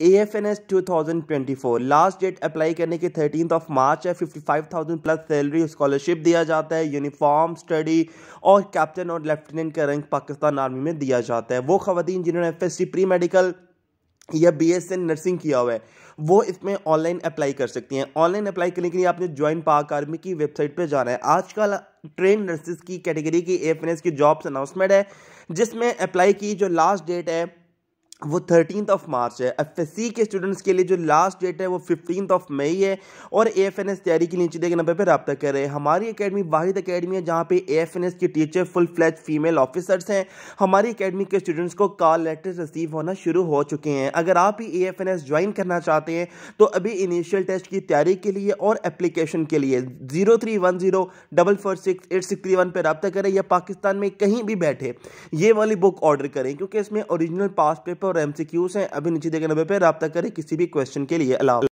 ए F N S two thousand twenty four last date apply करने की thirteen of March है fifty five thousand plus salary scholarship दिया जाता है uniform study और कैप्टन और लेफ्टिनेंट का रैंक पाकिस्तान आर्मी में दिया जाता है वो खातन जिन्होंने F S C pre medical या बी एस एन नर्सिंग किया हुआ है वो इसमें ऑनलाइन अप्लाई कर सकती हैं ऑनलाइन अप्लाई करने के लिए आपने ज्वाइन पाक आर्मी की वेबसाइट पर जाना है आजकल ट्रेन नर्सिस की कैटेगरी की एफ एन एस की जॉब्स अनाउंसमेंट है जिसमें अप्लाई की जो लास्ट डेट है वो थर्टीन ऑफ मार्च है एफ एस सी के स्टूडेंट्स के लिए जो लास्ट डेट है वो फिफ्टीन ऑफ मई है और ए एफ एन एस तैयारी के नीचे देखे नंबर पर रब्ता कर रहे हैं हमारी अकेडमी वाहिद अकेडमी है जहाँ पे ए एफ एन एस के teacher full fledged female officers हैं हमारी अकेडमी के स्टूडेंट्स को कॉल लेटर रिसीव होना शुरू हो चुके हैं अगर आप ही A F N S join करना चाहते हैं तो अभी इनिशियल टेस्ट की तैयारी के लिए और एप्लीकेशन के लिए zero three one zero double four six eight six three one पर रब्ता करें या पाकिस्तान में कहीं भी बैठे ये वाली बुक ऑर्डर करें क्योंकि इसमें ओरिजिनल पास पेपर और एमसीक्यूज हैं अभी नीचे देखे नंबर पर रब्ता करें किसी भी क्वेश्चन के लिए अलाउ